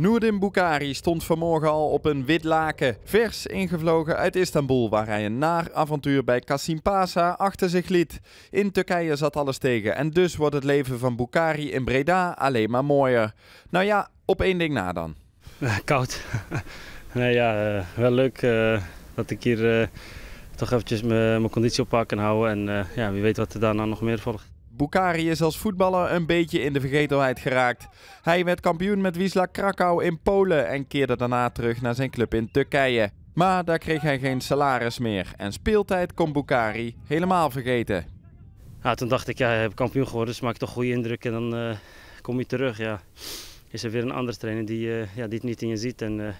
Noerdin Bukhari stond vanmorgen al op een wit laken, vers ingevlogen uit Istanbul, waar hij een naar avontuur bij Kassim Pasa achter zich liet. In Turkije zat alles tegen en dus wordt het leven van Bukhari in Breda alleen maar mooier. Nou ja, op één ding na dan. Eh, koud. nee ja, eh, wel leuk eh, dat ik hier toch eventjes mijn conditie oppak en houden en ja, wie weet wat er daarna nog meer volgt. Bukari is als voetballer een beetje in de vergetelheid geraakt. Hij werd kampioen met Wisla Krakau in Polen en keerde daarna terug naar zijn club in Turkije. Maar daar kreeg hij geen salaris meer en speeltijd kon Bukari helemaal vergeten. Ja, toen dacht ik, ja, ik heb kampioen geworden, dus maak toch goede indruk en dan eh, kom je terug. Ja. Is er weer een andere trainer die, eh, ja, die het niet in je ziet. En, eh,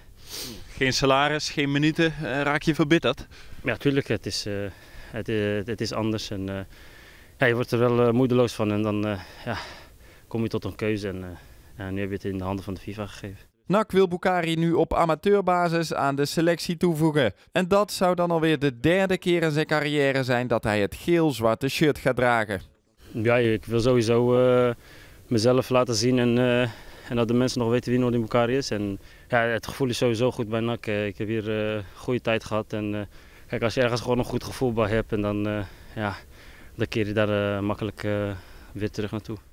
Geen salaris, geen minuten, raak je verbitterd? Ja, tuurlijk. Het is, het, het, is anders en je wordt er wel eh, moedeloos van en dan eh, ja, kom je tot een keuze. En eh, nu heb je het in de handen van de FIFA gegeven. NAC wil Bukari nu op amateurbasis aan de selectie toevoegen. En dat zou dan alweer de derde keer in zijn carrière zijn dat hij het geel-zwarte shirt gaat dragen. Ja, ik wil sowieso mezelf laten zien en, en dat de mensen nog weten wie Nordin Bukari is. En ja, het gevoel is sowieso goed bij NAC. Ik heb hier goede tijd gehad. En kijk, als je ergens gewoon een goed gevoel bij hebt en dan ja, dan keer je daar eh, makkelijk eh, weer terug naartoe.